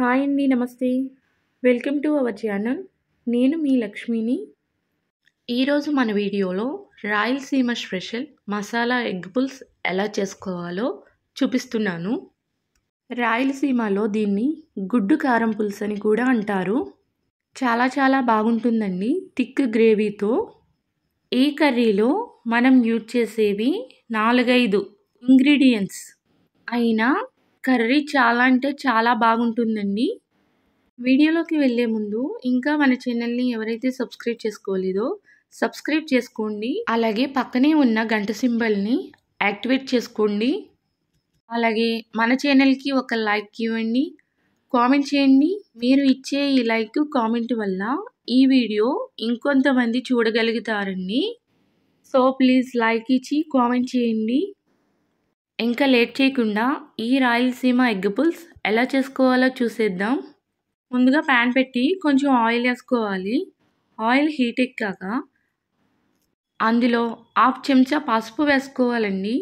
hi అండి నమస్తే welcome to our channel నేను మీ లక్ష్మిని ఈరోజు మన వీడియోలో Rayalaseema special masala egg puffs ఎలా చేసుకోవాలో చూపిస్తున్నాను రాయలసీమలో దీన్ని గుడ్డు కారం పుల్స్ అని కూడా అంటారు చాలా చాలా బాగుంటుందండి థిక్ గ్రేవీతో ఈ కర్రీలో మనం యూజ్ చేసేవి నాలుగైదు ఇంగ్రీడియంట్స్ అయినా కర్రీ చాలా అంటే చాలా బాగుంటుందండి వీడియోలోకి వెళ్ళే ముందు ఇంకా మన ఛానల్ని ఎవరైతే సబ్స్క్రైబ్ చేసుకోలేదో సబ్స్క్రైబ్ చేసుకోండి అలాగే పక్కనే ఉన్న గంట సింబల్ని యాక్టివేట్ చేసుకోండి అలాగే మన ఛానల్కి ఒక లైక్ ఇవ్వండి కామెంట్ చేయండి మీరు ఇచ్చే ఈ లైక్ కామెంట్ వల్ల ఈ వీడియో ఇంకొంతమంది చూడగలుగుతారండి సో ప్లీజ్ లైక్ ఇచ్చి కామెంట్ చేయండి ఇంకా లేట్ చేయకుండా ఈ రాయలసీమ ఎగ్ పుల్స్ ఎలా చేసుకోవాలో చూసేద్దాం ముందుగా ప్యాన్ పెట్టి కొంచెం ఆయిల్ వేసుకోవాలి ఆయిల్ హీట్ ఎక్కాక అందులో హాఫ్ చెంచా పసుపు వేసుకోవాలండి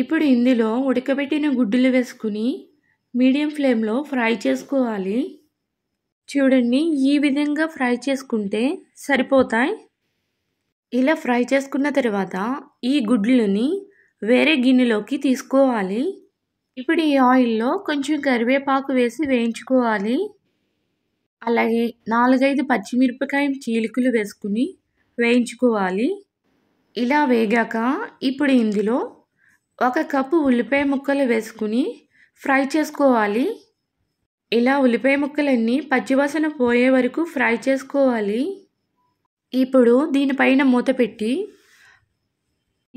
ఇప్పుడు ఇందులో ఉడకబెట్టిన గుడ్డులు వేసుకుని మీడియం ఫ్లేమ్లో ఫ్రై చేసుకోవాలి చూడండి ఈ విధంగా ఫ్రై చేసుకుంటే సరిపోతాయి ఇలా ఫ్రై చేసుకున్న తర్వాత ఈ గుడ్లని వేరే గిన్నెలోకి తీసుకోవాలి ఇప్పుడు ఈ ఆయిల్లో కొంచెం కరివేపాకు వేసి వేయించుకోవాలి అలాగే నాలుగైదు పచ్చిమిరపకాయ చీలికలు వేసుకుని వేయించుకోవాలి ఇలా వేగాక ఇప్పుడు ఇందులో ఒక కప్పు ఉల్లిపాయ ముక్కలు వేసుకుని ఫ్రై చేసుకోవాలి ఇలా ఉల్లిపాయ ముక్కలన్నీ పచ్చివాసన పోయే వరకు ఫ్రై చేసుకోవాలి ఇప్పుడు దీనిపైన మూత పెట్టి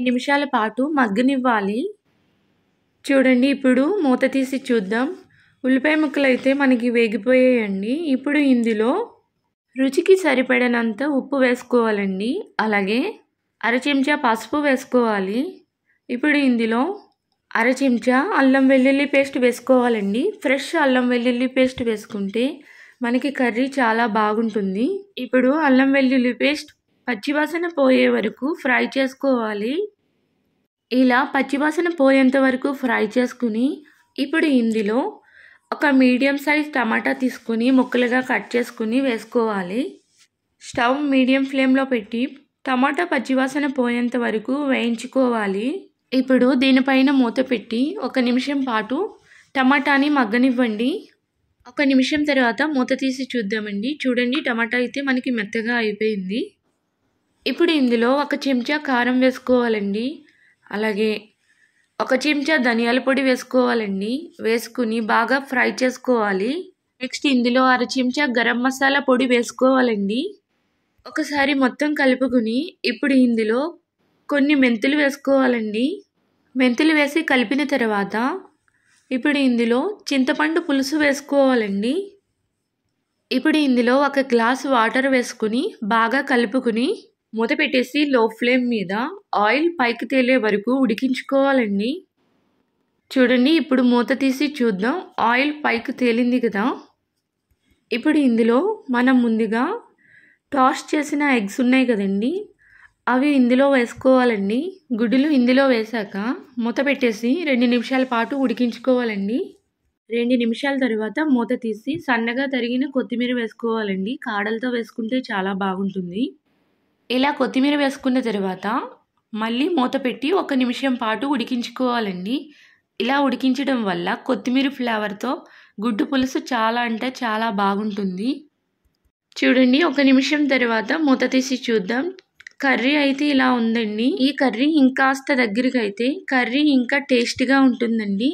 నిమిషాల పాటు మగ్గనివ్వాలి చూడండి ఇప్పుడు మూత తీసి చూద్దాం ఉల్లిపాయ ముక్కలు అయితే మనకి వేగిపోయాయండి ఇప్పుడు ఇందులో రుచికి సరిపడినంత ఉప్పు వేసుకోవాలండి అలాగే అర చెంచా పసుపు వేసుకోవాలి ఇప్పుడు ఇందులో అర చెంచా అల్లం వెల్లుల్లి పేస్ట్ వేసుకోవాలండి ఫ్రెష్ అల్లం వెల్లుల్లి పేస్ట్ వేసుకుంటే మనకి కర్రీ చాలా బాగుంటుంది ఇప్పుడు అల్లం వెల్లుల్లి పేస్ట్ పచ్చివాసన పోయే వరకు ఫ్రై చేసుకోవాలి ఇలా పచ్చివాసన పోయేంత వరకు ఫ్రై చేసుకుని ఇప్పుడు ఇందులో ఒక మీడియం సైజ్ టమాటా తీసుకుని ముక్కలుగా కట్ చేసుకుని వేసుకోవాలి స్టవ్ మీడియం ఫ్లేమ్లో పెట్టి టమాటా పచ్చివాసన పోయేంత వరకు వేయించుకోవాలి ఇప్పుడు దీనిపైన మూత పెట్టి ఒక నిమిషం పాటు టమాటాని మగ్గనివ్వండి ఒక నిమిషం తర్వాత మూత తీసి చూద్దామండి చూడండి టమాటా అయితే మనకి మెత్తగా అయిపోయింది ఇప్పుడు ఇందులో ఒక చెంచా కారం వేసుకోవాలండి అలాగే ఒక చెంచా ధనియాల పొడి వేసుకోవాలండి వేసుకుని బాగా ఫ్రై చేసుకోవాలి నెక్స్ట్ ఇందులో అర చెంచా గరం మసాలా పొడి వేసుకోవాలండి ఒకసారి మొత్తం కలుపుకుని ఇప్పుడు ఇందులో కొన్ని మెంతులు వేసుకోవాలండి మెంతులు వేసి కలిపిన తర్వాత ఇప్పుడు ఇందులో చింతపండు పులుసు వేసుకోవాలండి ఇప్పుడు ఇందులో ఒక గ్లాస్ వాటర్ వేసుకుని బాగా కలుపుకుని మూత పెట్టేసి లో ఫ్లేమ్ మీద ఆయిల్ పైకి తేలే వరకు ఉడికించుకోవాలండి చూడండి ఇప్పుడు మూత తీసి చూద్దాం ఆయిల్ పైకి తేలింది కదా ఇప్పుడు ఇందులో మనం ముందుగా టాస్ చేసిన ఎగ్స్ ఉన్నాయి కదండి అవి ఇందులో వేసుకోవాలండి గుడ్డులు ఇందులో వేశాక మూత పెట్టేసి రెండు నిమిషాల పాటు ఉడికించుకోవాలండి రెండు నిమిషాల తర్వాత మూత తీసి సన్నగా తరిగిన కొత్తిమీర వేసుకోవాలండి కాడలతో వేసుకుంటే చాలా బాగుంటుంది ఇలా కొత్తిమీర వేసుకున్న తర్వాత మళ్ళీ మూత పెట్టి ఒక నిమిషం పాటు ఉడికించుకోవాలండి ఇలా ఉడికించడం వల్ల కొత్తిమీర ఫ్లేవర్తో గుడ్డు పులుసు చాలా అంటే చాలా బాగుంటుంది చూడండి ఒక నిమిషం తర్వాత మూత తీసి చూద్దాం కర్రీ అయితే ఇలా ఉందండి ఈ కర్రీ ఇంకాస్త దగ్గరికి అయితే కర్రీ ఇంకా టేస్ట్గా ఉంటుందండి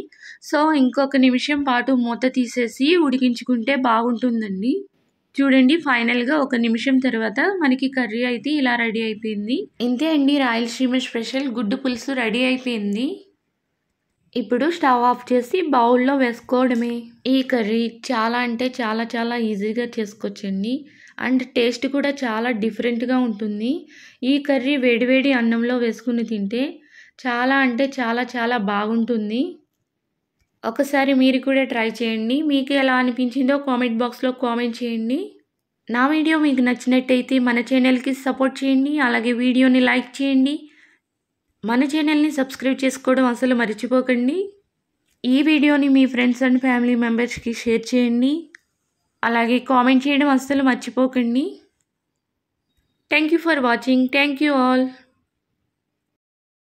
సో ఇంకొక నిమిషం పాటు మూత తీసేసి ఉడికించుకుంటే బాగుంటుందండి చూడండి ఫైనల్గా ఒక నిమిషం తర్వాత మనకి కర్రీ అయితే ఇలా రెడీ అయిపోయింది ఇంతే అండి రాయలసీమ స్పెషల్ గుడ్డు పులుసు రెడీ అయిపోయింది ఇప్పుడు స్టవ్ ఆఫ్ చేసి బౌల్లో వేసుకోవడమే ఈ కర్రీ చాలా అంటే చాలా చాలా ఈజీగా చేసుకోవచ్చండి అండ్ టేస్ట్ కూడా చాలా డిఫరెంట్గా ఉంటుంది ఈ కర్రీ వేడివేడి అన్నంలో వేసుకుని తింటే చాలా అంటే చాలా చాలా బాగుంటుంది ఒకసారి మీరు కూడా ట్రై చేయండి మీకు ఎలా అనిపించిందో కామెంట్ బాక్స్లో కామెంట్ చేయండి నా వీడియో మీకు నచ్చినట్టయితే మన ఛానల్కి సపోర్ట్ చేయండి అలాగే వీడియోని లైక్ చేయండి మన ఛానల్ని సబ్స్క్రైబ్ చేసుకోవడం అసలు మర్చిపోకండి ఈ వీడియోని మీ ఫ్రెండ్స్ అండ్ ఫ్యామిలీ మెంబర్స్కి షేర్ చేయండి అలాగే కామెంట్ చేయడం అస్సలు మర్చిపోకండి thank you for watching thank you all